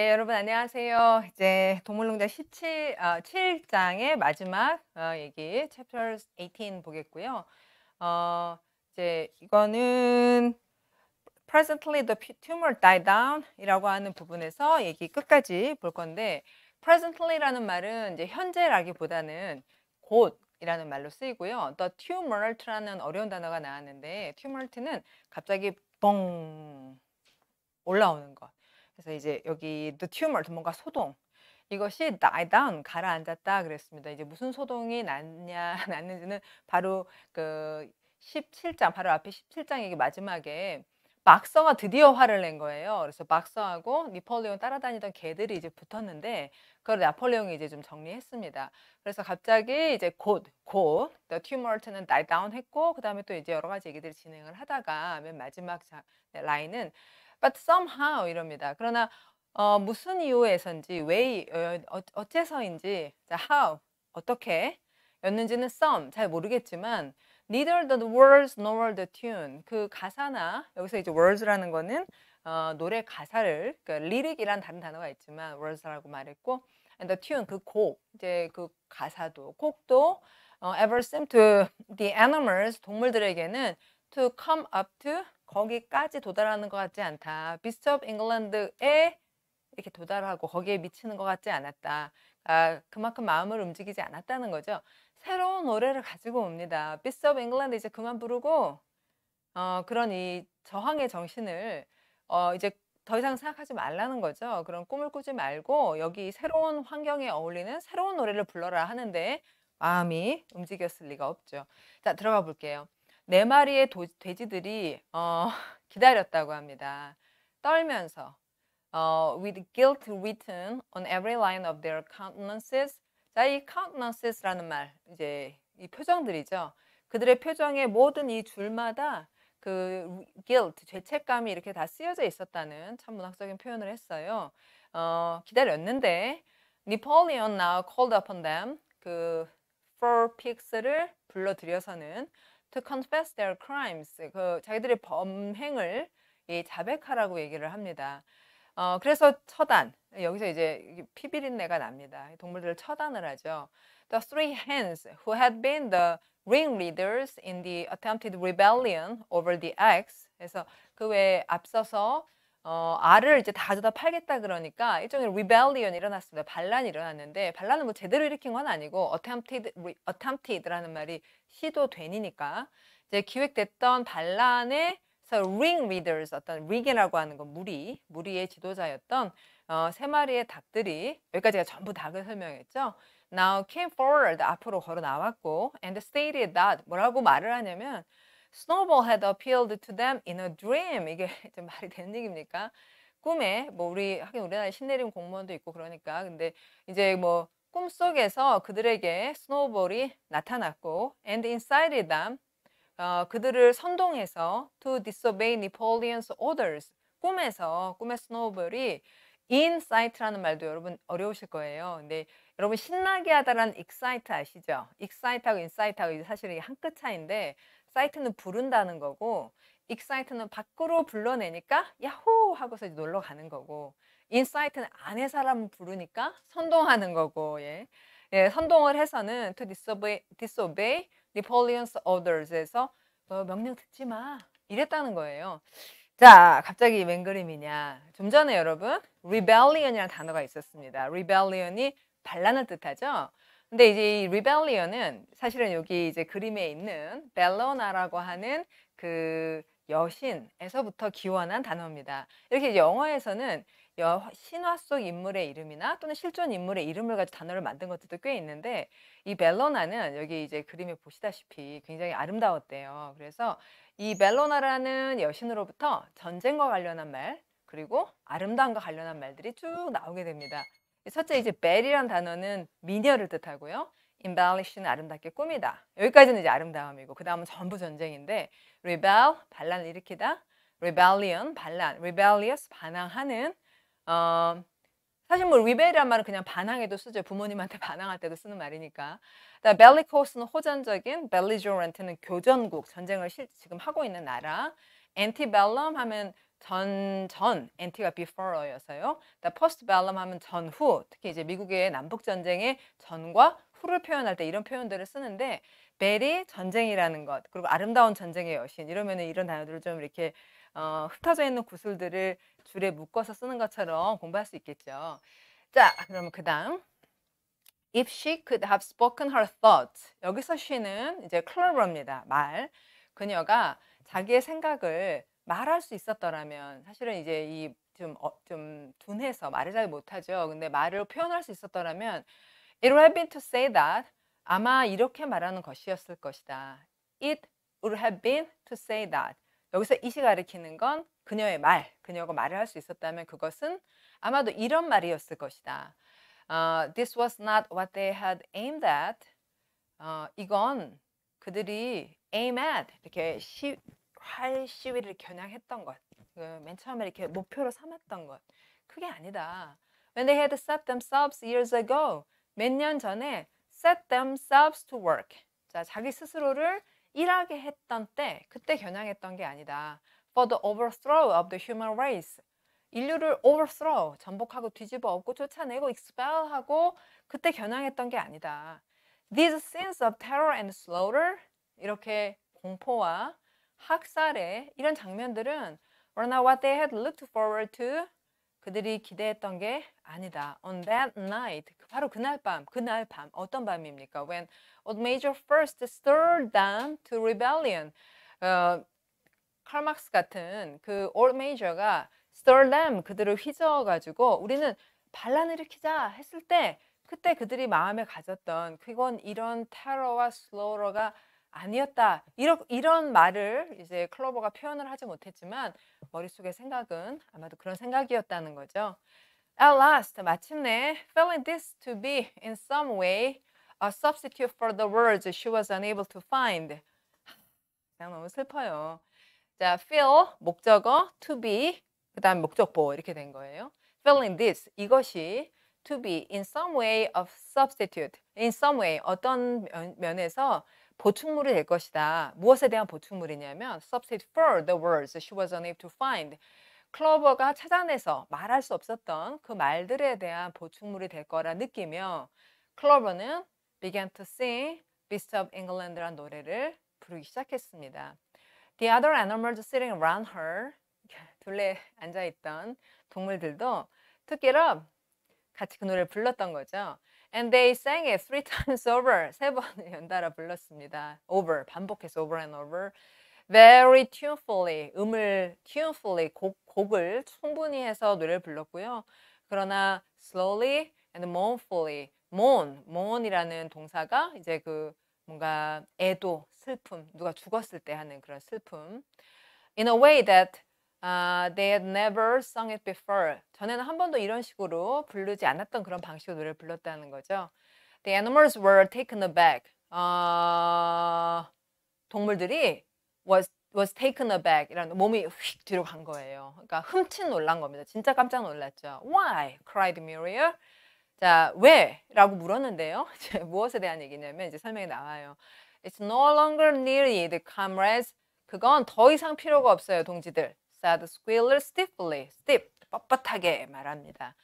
예, 여러분 안녕하세요. 이제 동물농장 17, 어, 7장의 마지막 어, 얘기 chapter 18 보겠고요. 어, 이제 이거는 presently the tumor died down이라고 하는 부분에서 얘기 끝까지 볼 건데 presently라는 말은 이제 현재라기보다는 곧 이라는 말로 쓰이고요. The tumult라는 어려운 단어가 나왔는데 tumult는 갑자기 뻥 올라오는 것. 그래서 이제 여기 the tumor 뭔가 소동 이것이 die down 가라앉았다 그랬습니다. 이제 무슨 소동이 났냐 났는지는 바로 그 17장 바로 앞에 17장 이게 마지막에 막서가 드디어 화를 낸 거예요. 그래서 막서하고 니폴레옹 따라다니던 개들이 이제 붙었는데 그걸 나폴레옹이 이제 좀 정리했습니다. 그래서 갑자기 이제 곧, 곧, The Tumult는 die down 했고 그 다음에 또 이제 여러 가지 얘기들을 진행을 하다가 맨 마지막 자, 라인은 But somehow 이럽니다. 그러나 어, 무슨 이유에서인지 왜 어, 어째서인지 자, how 어떻게 였는지는 some 잘 모르겠지만 neither the words nor the tune 그 가사나 여기서 이제 words라는 거는 어, 노래 가사를 그러니까 lyric이란 다른 단어가 있지만 words라고 말했고 and the tune 그곡 이제 그 가사도 곡도 어, ever seem to the animals 동물들에게는 to come up to 거기까지 도달하는 것 같지 않다. 비스톱 잉글랜드에 이렇게 도달하고 거기에 미치는 것 같지 않았다. 아, 그만큼 마음을 움직이지 않았다는 거죠. 새로운 노래를 가지고 옵니다. 비스톱 잉글랜드 이제 그만 부르고 어, 그런 이 저항의 정신을 어, 이제 더 이상 생각하지 말라는 거죠. 그런 꿈을 꾸지 말고 여기 새로운 환경에 어울리는 새로운 노래를 불러라 하는데 마음이 움직였을 리가 없죠. 자, 들어가 볼게요. 네 마리의 도, 돼지들이 어, 기다렸다고 합니다. 떨면서 어, with guilt written on every line of their countenances. 자, 이 countenances라는 말 이제 이 표정들이죠. 그들의 표정의 모든 이 줄마다 그 guilt 죄책감이 이렇게 다 쓰여져 있었다는 참 문학적인 표현을 했어요. 어, 기다렸는데 Napoleon now called upon them 그 four pigs를 불러들여서는 to confess their crimes. 그 자기들의 범행을 이 자백하라고 얘기를 합니다. 어, 그래서 처단. 여기서 이제 피비린내가 납니다. 동물들을 처단을 하죠. The three hands who had been the ringleaders in the attempted rebellion over the axe. 그래서 그 외에 앞서서 어, 알을 이제 다 가져다 팔겠다 그러니까 일종의 rebellion이 일어났습니다. 반란이 일어났는데 반란은 뭐 제대로 일으킨 건 아니고 attempted, attempted라는 말이 시도되니까 이제 기획됐던 반란에 서 ring leaders 어떤 ring이라고 하는 건 무리 무리의 지도자였던 어, 세 마리의 닭들이 여기까지가 전부 닭을 설명했죠. Now came forward 앞으로 걸어 나왔고 and stated that 뭐라고 말을 하냐면 Snowball had appealed to them in a dream. 이게 좀 말이 되는 얘기입니까? 꿈에 뭐 우리 하긴 우리나라에 신내림 공무원도 있고 그러니까 근데 이제 뭐 꿈속에서 그들에게 스노우볼이 나타났고 and incited them 어, 그들을 선동해서 to disobey Napoleon's orders 꿈에서 꿈의 스노우볼이 i n s i g h 라는 말도 여러분 어려우실 거예요. 근데 여러분 신나게 하다라는 excite 아시죠? excite하고 incite하고 사실 이게 한끗 차인데 사이트는 부른다는 거고 익사이트는 밖으로 불러내니까 야호 하고서 놀러 가는 거고 인사이트는 안에 사람 부르니까 선동하는 거고 예. 예, 선동을 해서는 to disobey, disobey Napoleon's orders에서 너 명령 듣지 마 이랬다는 거예요. 자, 갑자기 웬 그림이냐. 좀 전에 여러분 rebellion이라는 단어가 있었습니다. rebellion이 반란을 뜻하죠. 근데 이제 이 리벨리언은 사실은 여기 이제 그림에 있는 벨로나라고 하는 그 여신에서부터 기원한 단어입니다. 이렇게 영어에서는 여, 신화 속 인물의 이름이나 또는 실존 인물의 이름을 가지고 단어를 만든 것들도 꽤 있는데 이 벨로나는 여기 이제 그림에 보시다시피 굉장히 아름다웠대요. 그래서 이 벨로나라는 여신으로부터 전쟁과 관련한 말 그리고 아름다움과 관련한 말들이 쭉 나오게 됩니다. 첫째 이제 bel이란 단어는 미녀를 뜻하고요. embellish는 아름답게 꾸미다. 여기까지는 이제 아름다움이고 그 다음은 전부 전쟁인데 rebel 반란을 일으키다. rebellion 반란, rebellious 반항하는 어, 사실 뭐 rebel이란 말은 그냥 반항해도 쓰죠. 부모님한테 반항할 때도 쓰는 말이니까. 그다음 bellicous는 호전적인, belligerent는 교전국, 전쟁을 실, 지금 하고 있는 나라. antebellum 하면 전, 전, 엔 n t 가 before여서요. The 그러니까 post bellum 하면 전후, 특히 이제 미국의 남북전쟁의 전과 후를 표현할 때 이런 표현들을 쓰는데 벨이 전쟁이라는 것, 그리고 아름다운 전쟁의 여신 이러면 이런 단어들을 좀 이렇게 어, 흩어져 있는 구슬들을 줄에 묶어서 쓰는 것처럼 공부할 수 있겠죠. 자, 그러면 그 다음 If she could have spoken her thoughts 여기서 she는 이제 클로버입니다. 말. 그녀가 자기의 생각을 말할 수 있었더라면 사실은 이제 이 좀좀 어, 둔해서 말을 잘 못하죠. 근데 말을 표현할 수 있었더라면 It would have been to say that 아마 이렇게 말하는 것이었을 것이다. It would have been to say that 여기서 이시 가리키는 건 그녀의 말, 그녀가 말을 할 수 있었다면 그것은 아마도 이런 말이었을 것이다. Uh, this was not what they had aimed at. Uh, 이건 그들이 aim at 이렇게 시, 발 시위를 겨냥했던 것, 맨 처음에 이렇게 목표로 삼았던 것, 그게 아니다. When they had set themselves years ago, 몇 년 전에 set themselves to work. 자, 자기 스스로를 일하게 했던 때, 그때 겨냥했던 게 아니다. For the overthrow of the human race. 인류를 overthrow, 전복하고 뒤집어 엎고 쫓아내고 expel하고 그때 겨냥했던 게 아니다. These sins of terror and slaughter 이렇게 공포와 학살의 이런 장면들은 were not what they had looked forward to 그들이 기대했던 게 아니다. On that night, 바로 그날 밤, 그날 밤 어떤 밤입니까? When old major first stirred them to rebellion. 칼막스 같은 그 old major가 stir them 그들을 휘저어가지고 우리는 반란을 일으키자 했을 때 그때 그들이 마음에 가졌던 그건 이런 테러와 슬로러가 아니었다. 이런, 이런 말을 이제 클로버가 표현을 하지 못했지만 머릿속의 생각은 아마도 그런 생각이었다는 거죠. At last, 마침내 failing this to be in some way a substitute for the words she was unable to find. 그냥 너무 슬퍼요. 자, feel 목적어 to be 그다음 목적보 이렇게 된 거예요. filling this 이것이 to be in some way of substitute in some way 어떤 면, 면에서 보충물이 될 것이다. 무엇에 대한 보충물이냐면 substitute for the words she was unable to find. 클로버가 찾아내서 말할 수 없었던 그 말들에 대한 보충물이 될 거라 느끼며 클로버는 began to sing Beast of England라는 노래를 부르기 시작했습니다. The other animals sitting around her 둘레 앉아있던 동물들도 took it up 같이 그 노래를 불렀던 거죠. And they sang it three times over. 세번 연달아 불렀습니다. Over. 반복해서 over and over. Very tunefully. 음을 tunefully. 곡, 곡을 충분히 해서 노래를 불렀고요. 그러나 slowly and mournfully. mourn. mourn이라는 동사가 이제 그 뭔가 애도, 슬픔, 누가 죽었을 때 하는 그런 슬픔. In a way that Uh, they had never sung it before. 전에는 한 번도 이런 식으로 부르지 않았던 그런 방식으로 노래를 불렀다는 거죠. The animals were taken aback. Uh, 동물들이 was was taken aback 이런 몸이 휙 뒤로 간 거예요. 그러니까 흠칫 놀란 겁니다. 진짜 깜짝 놀랐죠. Why? cried Muriel. 자, 왜? 라고 물었는데요. 무엇에 대한 얘기냐면 이제 설명이 나와요. It's no longer needed, comrades. 그건 더 이상 필요가 없어요, 동지들. said Squealer stiffly, stiff, 뻣뻣하게 말합니다.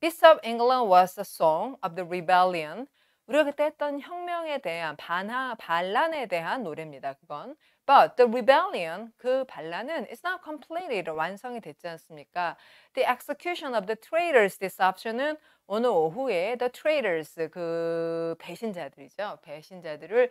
Peace of England was the song of the rebellion. 우리가 그때 했던 혁명에 대한 반하, 반란에 대한 노래입니다. 그건 But the rebellion, 그 반란은 is not completed, 완성이 됐지 않습니까? The execution of the traitors, deception은 오늘 오후에 the traitors, 그 배신자들이죠. 배신자들을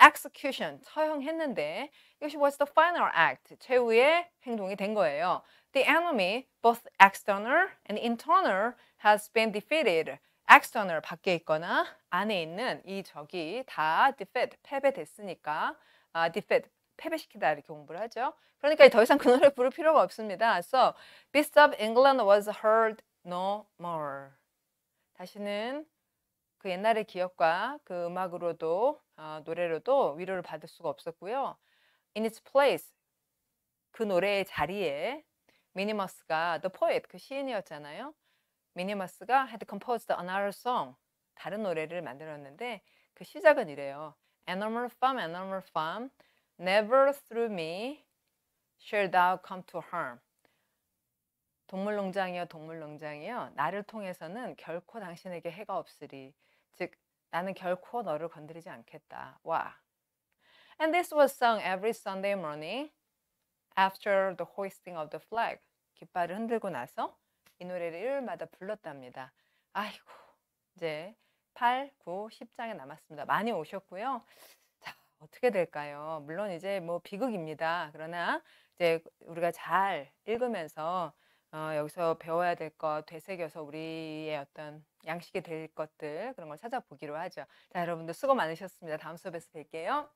execution, 처형했는데 이것이 was the final act, 최후의 행동이 된 거예요. The enemy, both external and internal, has been defeated. external, 밖에 있거나 안에 있는 이 적이 다 defeat, 패배됐으니까 아, defeat, 패배시키다 이렇게 공부를 하죠. 그러니까 더 이상 그 노래 부를 필요가 없습니다. So, Beast of England was heard no more. 다시는 그 옛날의 기억과 그 음악으로도 어, 노래로도 위로를 받을 수가 없었고요. In its place 그 노래의 자리에 미니머스가 the poet 그 시인이었잖아요. 미니머스가 had composed another song 다른 노래를 만들었는데 그 시작은 이래요. Animal farm, animal farm, never through me shall thou come to harm. 동물농장이여 동물농장이여 나를 통해서는 결코 당신에게 해가 없으리. 즉 나는 결코 너를 건드리지 않겠다. 와. And this was sung every Sunday morning after the hoisting of the flag. 깃발을 흔들고 나서 이 노래를 일요일마다 불렀답니다. 아이고, 이제 8, 9, 10장에 남았습니다. 많이 오셨고요. 자, 어떻게 될까요? 물론 이제 뭐 비극입니다. 그러나 이제 우리가 잘 읽으면서 어, 여기서 배워야 될것 되새겨서 우리의 어떤 양식이 될 것들 그런 걸 찾아보기로 하죠. 자, 여러분들 수고 많으셨습니다. 다음 수업에서 뵐게요.